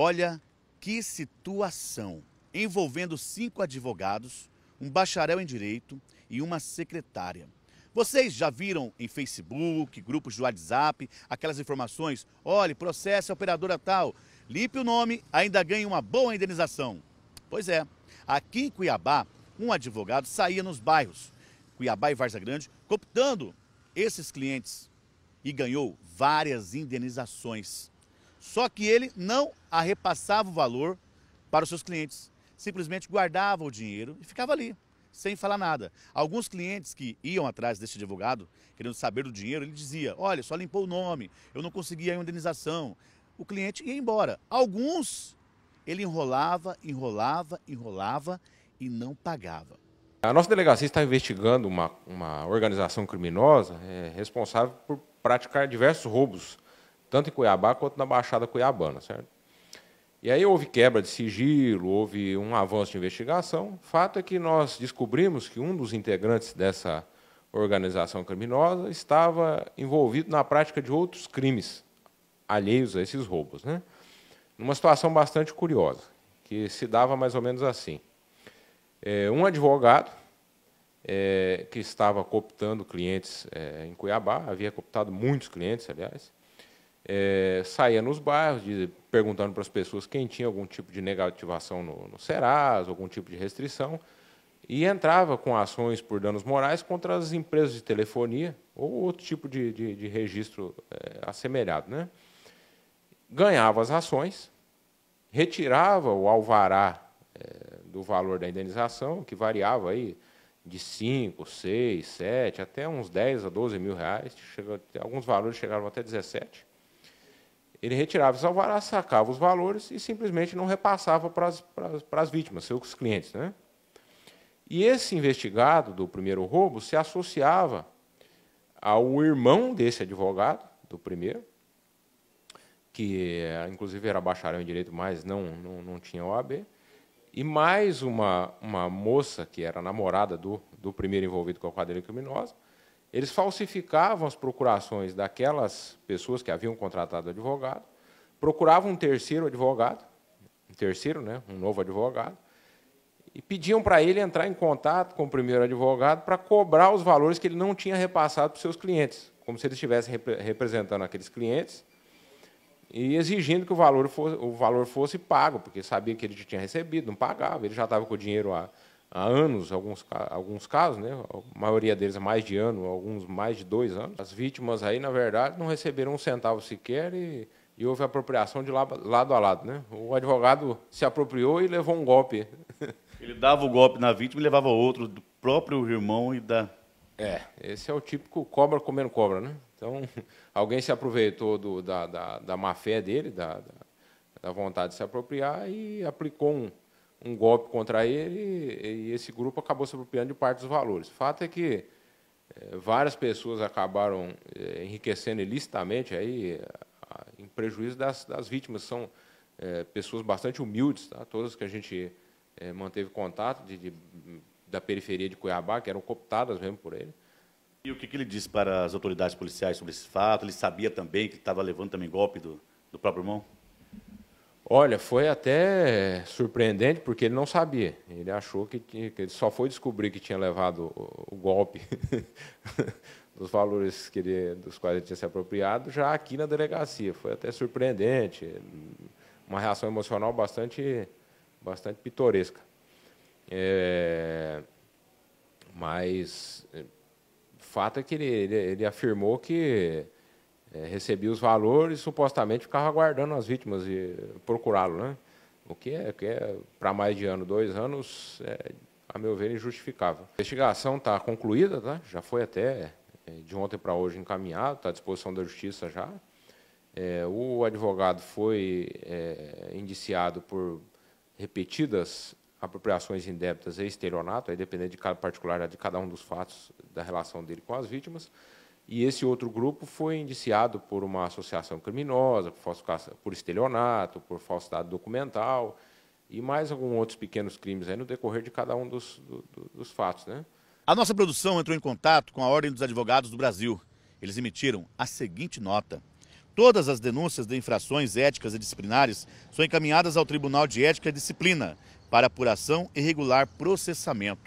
Olha que situação envolvendo cinco advogados, um bacharel em direito e uma secretária. Vocês já viram em Facebook, grupos de WhatsApp, aquelas informações? Olhe, processo operadora tal, limpe o nome, ainda ganha uma boa indenização. Pois é, aqui em Cuiabá, um advogado saía nos bairros, Cuiabá e Varza Grande, cooptando esses clientes e ganhou várias indenizações. Só que ele não a repassava o valor para os seus clientes. Simplesmente guardava o dinheiro e ficava ali, sem falar nada. Alguns clientes que iam atrás desse advogado, querendo saber do dinheiro, ele dizia: Olha, só limpou o nome, eu não consegui a indenização. O cliente ia embora. Alguns ele enrolava, enrolava, enrolava e não pagava. A nossa delegacia está investigando uma, uma organização criminosa é, responsável por praticar diversos roubos tanto em Cuiabá quanto na Baixada Cuiabana, certo? E aí houve quebra de sigilo, houve um avanço de investigação. Fato é que nós descobrimos que um dos integrantes dessa organização criminosa estava envolvido na prática de outros crimes alheios a esses roubos, né? Numa situação bastante curiosa, que se dava mais ou menos assim: é, um advogado é, que estava cooptando clientes é, em Cuiabá, havia cooptado muitos clientes, aliás, é, saía nos bairros de, perguntando para as pessoas quem tinha algum tipo de negativação no, no Serasa, algum tipo de restrição, e entrava com ações por danos morais contra as empresas de telefonia ou outro tipo de, de, de registro é, assemelhado. Né? Ganhava as ações, retirava o alvará é, do valor da indenização, que variava aí de 5, 6, 7, até uns 10 a 12 mil reais. alguns valores chegaram até 17 ele retirava os alvarás, sacava os valores e simplesmente não repassava para as, para as, para as vítimas, seus clientes. Né? E esse investigado do primeiro roubo se associava ao irmão desse advogado, do primeiro, que inclusive era bacharel em direito, mas não, não, não tinha OAB, e mais uma, uma moça que era namorada do, do primeiro envolvido com a quadrilha criminosa, eles falsificavam as procurações daquelas pessoas que haviam contratado advogado, procuravam um terceiro advogado, um terceiro, né, um novo advogado, e pediam para ele entrar em contato com o primeiro advogado para cobrar os valores que ele não tinha repassado para os seus clientes, como se ele estivesse representando aqueles clientes e exigindo que o valor, fosse, o valor fosse pago, porque sabia que ele tinha recebido, não pagava, ele já estava com o dinheiro a, há anos, alguns, alguns casos, né? a maioria deles há mais de ano, alguns mais de dois anos. As vítimas aí, na verdade, não receberam um centavo sequer e, e houve apropriação de lado a lado. Né? O advogado se apropriou e levou um golpe. Ele dava o golpe na vítima e levava outro do próprio irmão e da. É, esse é o típico cobra comendo cobra, né? Então, alguém se aproveitou do, da, da, da má fé dele, da, da, da vontade de se apropriar e aplicou um, um golpe contra ele e, e esse grupo acabou se apropriando de parte dos valores. O fato é que é, várias pessoas acabaram é, enriquecendo ilicitamente aí, em prejuízo das, das vítimas. São é, pessoas bastante humildes, tá? todas que a gente é, manteve contato de, de, da periferia de Cuiabá, que eram cooptadas mesmo por ele. E o que, que ele disse para as autoridades policiais sobre esse fato? Ele sabia também que estava levando também golpe do, do próprio irmão? Olha, foi até surpreendente porque ele não sabia. Ele achou que, tinha, que ele só foi descobrir que tinha levado o, o golpe dos valores que ele, dos quais ele tinha se apropriado já aqui na delegacia. Foi até surpreendente, uma reação emocional bastante, bastante pitoresca. É, mas o é, fato é que ele, ele, ele afirmou que é, recebia os valores e supostamente ficava aguardando as vítimas e procurá-lo, né? O que é, que é para mais de ano, dois anos, é, a meu ver, injustificável. A investigação está concluída, tá? já foi até é, de ontem para hoje encaminhado, está à disposição da Justiça já. É, o advogado foi é, indiciado por repetidas apropriações indébitas e estelionato, aí dependendo de cada particular, de cada um dos fatos da relação dele com as vítimas. E esse outro grupo foi indiciado por uma associação criminosa, por, por estelionato, por falsidade documental e mais alguns outros pequenos crimes aí no decorrer de cada um dos, do, dos fatos. Né? A nossa produção entrou em contato com a Ordem dos Advogados do Brasil. Eles emitiram a seguinte nota. Todas as denúncias de infrações éticas e disciplinares são encaminhadas ao Tribunal de Ética e Disciplina para apuração e regular processamento.